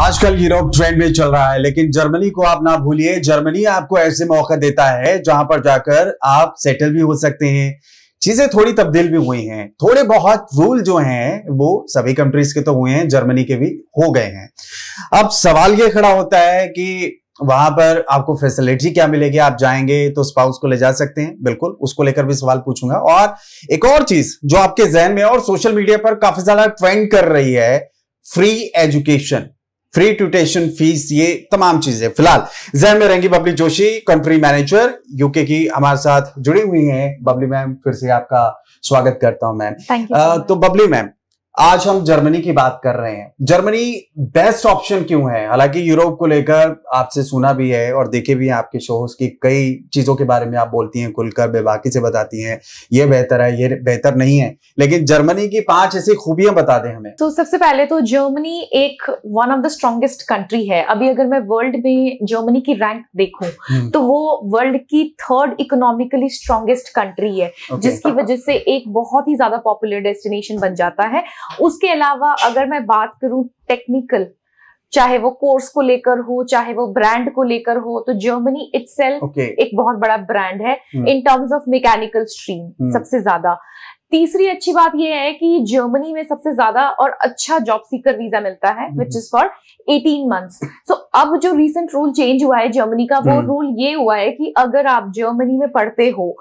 आजकल Europe trend में चल रहा है लेकिन जर्मनी को आप ना भूलिए जर्मनी आपको ऐसे मौका देता है जहां पर जाकर आप सेटल भी हो सकते हैं चीजें थोड़ी तब्दील भी हुई हैं थोड़े बहुत रूल जो हैं वो सभी कंट्रीज के तो हुए हैं जर्मनी के भी हो गए हैं अब सवाल ये खड़ा होता है कि वहां पर आपको फैसिलिटी क्या मिलेगी आप जाएंगे तो स्पाउस को ले जा सकते हैं बिल्कुल उसको लेकर भी सवाल पूछूंगा और एक और चीज जो आपके जहन में और सोशल मीडिया पर काफी ज्यादा ट्रेंड कर रही है free education free tuition fees ये तमाम चीजें फिलहाल जहन में रहेंगी Babli Joshi country manager UK की हमारे साथ जुड़ी हुई हैं बबली मैम फिर से आपका स्वागत करता हूं मैम तो बबली मैम आज हम जर्मनी की बात कर रहे हैं जर्मनी बेस्ट ऑप्शन क्यों है हालांकि यूरोप को लेकर आपसे सुना भी है और देखे भी हैं आपके शोज की कई चीजों के बारे में आप बोलती हैं खुलकर बेबाकी से बताती हैं ये बेहतर है ये बेहतर नहीं है लेकिन जर्मनी की पांच ऐसी खूबियां बता दें हमें तो सबसे पहले तो जर्मनी एक one of the strongest country है अभी अगर मैं वर्ल्ड में जर्मनी की रैंक देखू हम्म। तो वो वर्ल्ड की थर्ड इकोनॉमिकली स्ट्रॉन्गेस्ट कंट्री है जिसकी वजह से एक बहुत ही ज्यादा पॉपुलर डेस्टिनेशन बन जाता है उसके अलावा अगर मैं बात करूं टेक्निकल चाहे वो कोर्स को लेकर हो चाहे वो ब्रांड को लेकर हो तो जर्मनी इट्स okay. एक बहुत बड़ा ब्रांड है in terms of mechanical stream सबसे ज्यादा तीसरी अच्छी बात यह है कि जर्मनी में सबसे ज्यादा और अच्छा जॉब सीकर वीजा मिलता है which is for 18 months so अब जो रिसेंट रूल चेंज हुआ है जर्मनी का वो रूल hmm. ये हुआ है कि अगर आप जर्मनी में पढ़ते हो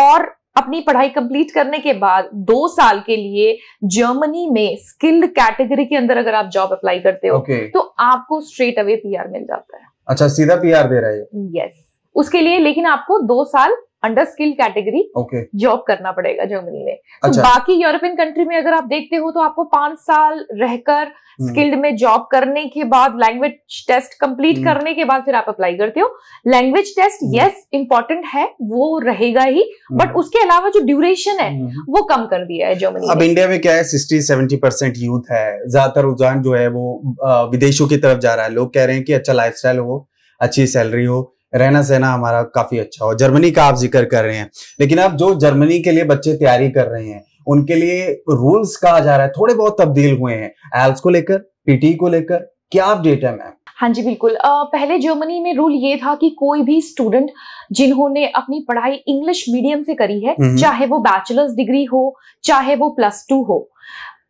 और अपनी पढ़ाई कंप्लीट करने के बाद दो साल के लिए जर्मनी में स्किल्ड कैटेगरी के अंदर अगर आप जॉब अप्लाई करते हो okay. तो आपको स्ट्रेट अवे पीआर मिल जाता है अच्छा सीधा पीआर दे रहे है यस yes. उसके लिए लेकिन आपको दो साल अंडर स्किल कैटेगरी जॉब करना पड़ेगा जर्मनी में तो अच्छा। तो बाकी यूरोपियन कंट्री में अगर आप देखते हो तो आपको पांच साल रहकर स्किल्ड हम्म। में जॉब करने के बाद लैंग्वेज टेस्ट कंप्लीट करने के बाद फिर आप अप्लाई करते हो लैंग्वेज टेस्ट यस इंपॉर्टेंट है वो रहेगा ही बट हम्म। उसके अलावा जो ड्यूरेशन है हम्म। वो कम कर दिया है जर्मनी अब इंडिया में क्या है सिक्सटी सेवेंटी परसेंट यूथ है ज्यादातर रुझान जो है वो विदेशों की तरफ जा रहा है लोग कह रहे हैं कि अच्छा लाइफ हो अच्छी सैलरी हो रहना सहना हमारा काफी अच्छा हो जर्मनी का आप जिक्र कर रहे हैं लेकिन अब जो जर्मनी के लिए बच्चे तैयारी कर रहे हैं उनके लिए रूल्स कहा जा रहा है थोड़े बहुत तब्दील हुए हैं एल्स को लेकर पीटी को लेकर क्या अपडेट है मैम हाँ जी बिल्कुल आ, पहले जर्मनी में रूल ये था कि कोई भी स्टूडेंट जिन्होंने अपनी पढ़ाई इंग्लिश मीडियम से करी है हम्म। चाहे वो बैचलर्स डिग्री हो चाहे वो प्लस टू हो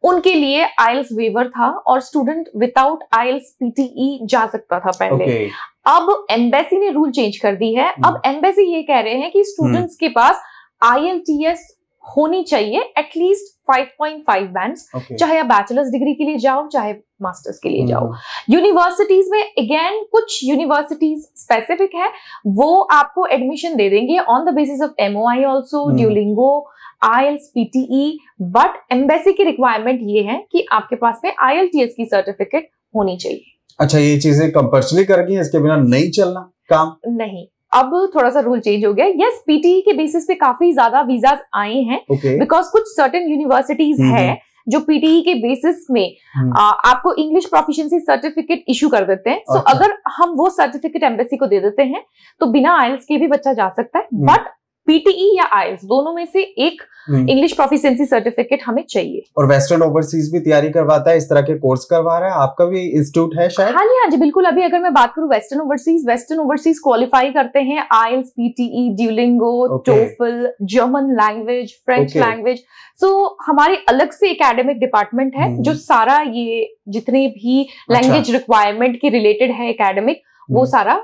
उनके लिए आयल्स वेवर था और स्टूडेंट विदाउट आयल्स पीटीई जा सकता था पहले okay. अब एम्बेसी ने रूल चेंज कर दी है अब हम्म। एम्बेसी ये कह रहे हैं कि स्टूडेंट्स हम्म। के पास आई होनी चाहिए एटलीस्ट 5.5 बैंड्स okay. चाहे आप बैचलर्स डिग्री के लिए जाओ चाहे मास्टर्स के लिए जाओ यूनिवर्सिटीज हम्म। में अगेन कुछ यूनिवर्सिटीज स्पेसिफिक है वो आपको एडमिशन दे देंगे on the basis of MOI also Duolingo I PTE but embassy की रिक्वायरमेंट ये है कि आपके पास में आईएलटीएस की सर्टिफिकेट होनी चाहिए अच्छा ये चीजें कंपल्सरी कर गई इसके बिना नहीं चलना काम नहीं अब थोड़ा सा रूल चेंज हो गया यस पीटीई e के बेसिस पे काफी ज्यादा वीजाज आए हैं बिकॉज okay. कुछ सर्टेन यूनिवर्सिटीज है जो पीटीई e के बेसिस में हम्म। आ, आपको इंग्लिश प्रोफिशिएंसी सर्टिफिकेट इशू कर देते हैं सो so, अच्छा। अगर हम वो सर्टिफिकेट एम्बेसी को दे देते हैं तो बिना आयल्स के भी बच्चा जा सकता है बट हम्म। पीटीई e या आई e दोनों में से एक इंग्लिश प्रोफिशिएंसी सर्टिफिकेट हमें चाहिए और वेस्टर्न ओवरसीज भी तैयारी करवाता है इस तरह के कोर्स करवा रहा है आपका भी इंस्टीट्यूट है शायद हाँ जी हाँ जी बिल्कुल अभी अगर मैं बात करूँ western overseas western overseas qualify करते हैं I PTE Duolingo TOEFL German language French language so हमारे अलग से एकेडमिक डिपार्टमेंट है हम्म। जो सारा ये जितने भी लैंग्वेज अच्छा। रिक्वायरमेंट के रिलेटेड है एकेडमिक वो हम्म। सारा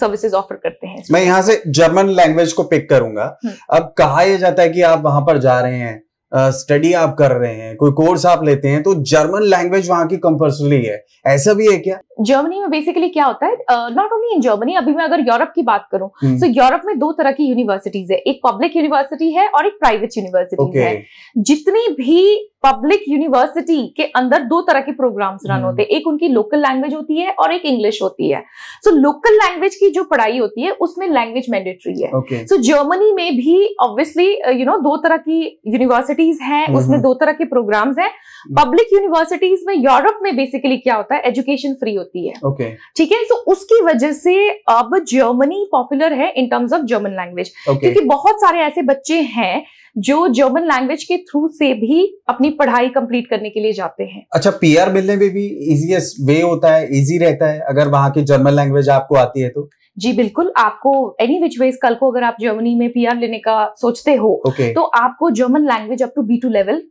सर्विसेज ऑफर करते हैं मैं यहाँ से जर्मन लैंग्वेज को पिक करूंगा हम्म। अब कहा यह जाता है कि आप वहां पर जा रहे हैं स्टडी आप कर रहे हैं कोई कोर्स आप लेते हैं तो जर्मन लैंग्वेज वहां की कंपल्सरी है ऐसा भी है क्या जर्मनी में बेसिकली क्या होता है नॉट ओनली इन जर्मनी अभी मैं अगर यूरोप की बात करूं तो हम्म। यूरोप में दो तरह की यूनिवर्सिटीज है एक पब्लिक यूनिवर्सिटी है और एक प्राइवेट यूनिवर्सिटी okay. है जितनी भी पब्लिक यूनिवर्सिटी के अंदर दो तरह के प्रोग्राम्स हम्म। रन होते हैं एक उनकी लोकल लैंग्वेज होती है और एक इंग्लिश होती है सो लोकल लैंग्वेज की जो पढ़ाई होती है उसमें लैंग्वेज मैंडेटरी है सो okay. जर्मनी so, में भी ऑब्वियसली यू नो दो तरह की यूनिवर्सिटी यूनिवर्सिटीज हैं हम्म, उसमें हम्म। दो तरह के प्रोग्राम्स हैं पब्लिक यूनिवर्सिटीज में यूरोप में बेसिकली क्या होता है एजुकेशन फ्री होती है ओके ठीक है सो उसकी वजह से अब जर्मनी पॉपुलर है in terms of German language क्योंकि बहुत सारे ऐसे बच्चे हैं जो जर्मन लैंग्वेज के थ्रू से भी अपनी पढ़ाई कंप्लीट करने के लिए जाते हैं अच्छा आर मिलने में भी इजीएस्ट वे होता है इजी रहता है अगर वहां की जर्मन लैंग्वेज आपको आती है तो जी बिल्कुल आपको एनी विच वेज कल को अगर आप जर्मनी में पीआर लेने का सोचते हो okay. तो आपको German language up to B two level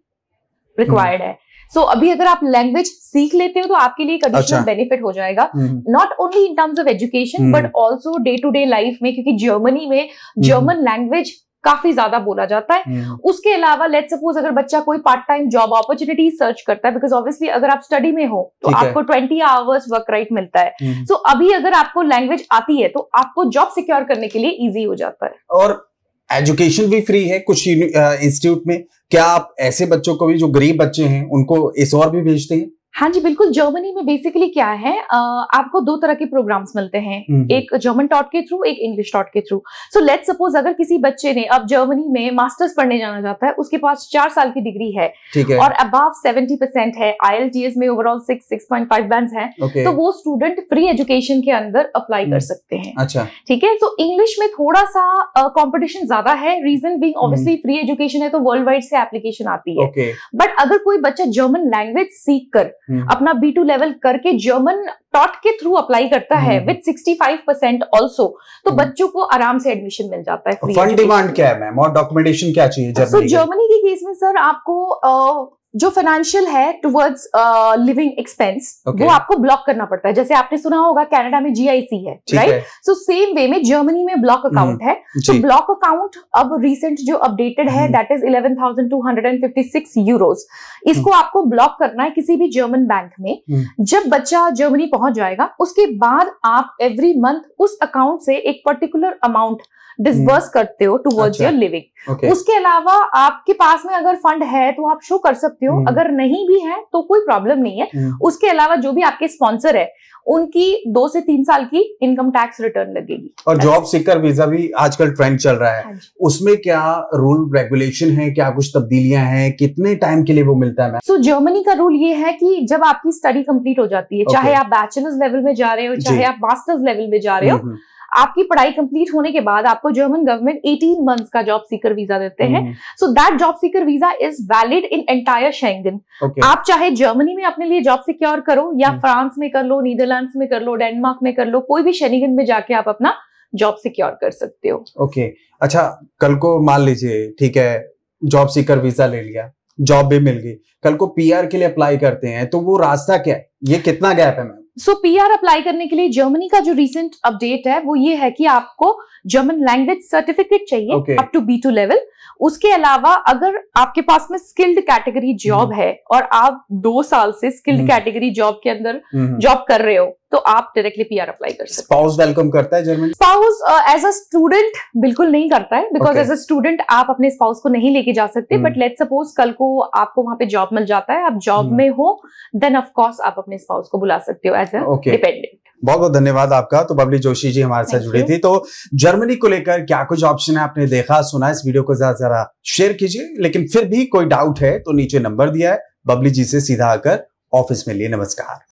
required है सो so, अभी अगर आप लैंग्वेज सीख लेते हो तो आपके लिए एक अच्छा। बेनिफिट हो जाएगा not only in terms of education but also day to day life में क्योंकि जर्मनी में जर्मन hmm. लैंग्वेज काफी ज्यादा बोला जाता है हम्म। उसके अलावा लेट सपोज अगर बच्चा कोई part time job opportunity search करता है बिकॉज ऑब्वियसली अगर आप स्टडी में हो तो आपको ट्वेंटी आवर्स वर्क राइट मिलता है सो हम्म। so, अभी अगर आपको लैंग्वेज आती है तो आपको जॉब सिक्योर करने के लिए इजी हो जाता है और एजुकेशन भी फ्री है कुछ इंस्टीट्यूट में क्या आप ऐसे बच्चों को भी जो गरीब बच्चे हैं उनको इस और भी भेजते हैं हाँ जी बिल्कुल जर्मनी में बेसिकली क्या है आ, आपको दो तरह के प्रोग्राम्स मिलते हैं हम्म, हम्म। एक जर्मन टॉट के थ्रू एक इंग्लिश टॉट के थ्रू सो लेट सपोज अगर किसी बच्चे ने अब जर्मनी में मास्टर्स पढ़ने जाना चाहता है उसके पास चार साल की डिग्री है, है। और अबाव सेवेंटी परसेंट है आई में overall six six point five band है तो वो स्टूडेंट फ्री एजुकेशन के अंदर अप्लाई हम्म। कर सकते हैं अच्छा ठीक है तो इंग्लिश में थोड़ा सा कॉम्पिटिशन ज्यादा है reason being obviously free education है तो वर्ल्ड वाइड से एप्लीकेशन आती है बट अगर कोई बच्चा जर्मन लैंग्वेज सीख कर हम्म। अपना बी टू लेवल करके जर्मन टॉट के थ्रू अप्लाई करता है विद 65 परसेंट ऑल्सो तो हम्म। बच्चों को आराम से एडमिशन मिल जाता है फंड डिमांड क्या है मैम और डॉक्यूमेंटेशन क्या चाहिए जर्मनी जर्मनी के केस में सर आपको जो फाइनेंशियल है टुवर्ड्स लिविंग एक्सपेंस वो आपको ब्लॉक करना पड़ता है जैसे आपने सुना होगा कनाडा में जीआईसी है राइट सो सेम वे में जर्मनी में ब्लॉक हम्म, अकाउंट है तो ब्लॉक अकाउंट अब रिसेंट जो अपडेटेड है that is eleven thousand two hundred and fifty six इसको हम्म। आपको ब्लॉक करना है किसी भी जर्मन बैंक में हम्म। जब बच्चा जर्मनी पहुंच जाएगा उसके बाद आप एवरी मंथ उस अकाउंट से एक पर्टिकुलर अमाउंट डिसबर्स करते हो टुवर्ड्स योर लिविंग उसके अलावा आपके पास में अगर फंड है तो आप शो कर सकते सकते हो हम्म। अगर नहीं भी है तो कोई प्रॉब्लम नहीं है हम्म। उसके अलावा जो भी आपके स्पॉन्सर है उनकी दो से तीन साल की इनकम टैक्स रिटर्न लगेगी और जॉब सीकर वीजा भी आजकल ट्रेंड चल रहा है हाँ उसमें क्या रूल रेगुलेशन है क्या कुछ तब्दीलियां हैं कितने टाइम के लिए वो मिलता है सो so, जर्मनी का रूल ये है कि जब आपकी स्टडी कंप्लीट हो जाती है okay. चाहे आप बैचलर्स लेवल में जा रहे हो चाहे आप मास्टर्स लेवल में जा रहे हो हम्म, आपकी पढ़ाई कंप्लीट होने के बाद आपको जर्मन गवर्नमेंट 18 मंथ्स का जॉब सीकर वीजा देते हैं so that job seeker visa is valid in entire Schengen आप चाहे जर्मनी में अपने लिए जॉब सिक्योर करो या फ्रांस हम्म। में कर लो नीदरलैंड में कर लो डेनमार्क में कर लो कोई भी शेनिगन में जाके आप अपना जॉब सिक्योर कर सकते हो ओके okay. अच्छा कल को मान लीजिए ठीक है जॉब सीकर वीजा ले लिया जॉब भी मिल गई कल को पीआर के लिए अप्लाई करते हैं तो वो रास्ता क्या है ये कितना गैप है ma'am so so, PR apply करने के लिए जर्मनी का जो रीसेंट अपडेट है वो ये है कि आपको जर्मन लैंग्वेज सर्टिफिकेट चाहिए up to B two level उसके अलावा अगर आपके पास में स्किल्ड कैटेगरी जॉब है और आप दो साल से स्किल्ड कैटेगरी जॉब के अंदर जॉब हम्म। कर रहे हो तो आप डायरेक्टली पीआर अप्लाई कर सकते स्पाउस वेलकम करता है Germany spouse as a student बिल्कुल नहीं करता है बिकॉज एज अ स्टूडेंट आप अपने स्पाउस को नहीं लेके जा सकते बट लेट सपोज कल को आपको वहां पे जॉब मिल जाता है आप जॉब hmm. में हो देन ऑफकोर्स आप अपने स्पाउस को बुला सकते हो एज अ डिपेंडेंट बहुत बहुत धन्यवाद आपका तो बबली जोशी जी हमारे साथ जुड़ी थी तो जर्मनी को लेकर क्या कुछ ऑप्शन है आपने देखा सुना इस वीडियो को ज्यादा जरा शेयर कीजिए लेकिन फिर भी कोई डाउट है तो नीचे नंबर दिया है बबली जी से सीधा आकर ऑफिस में लिए नमस्कार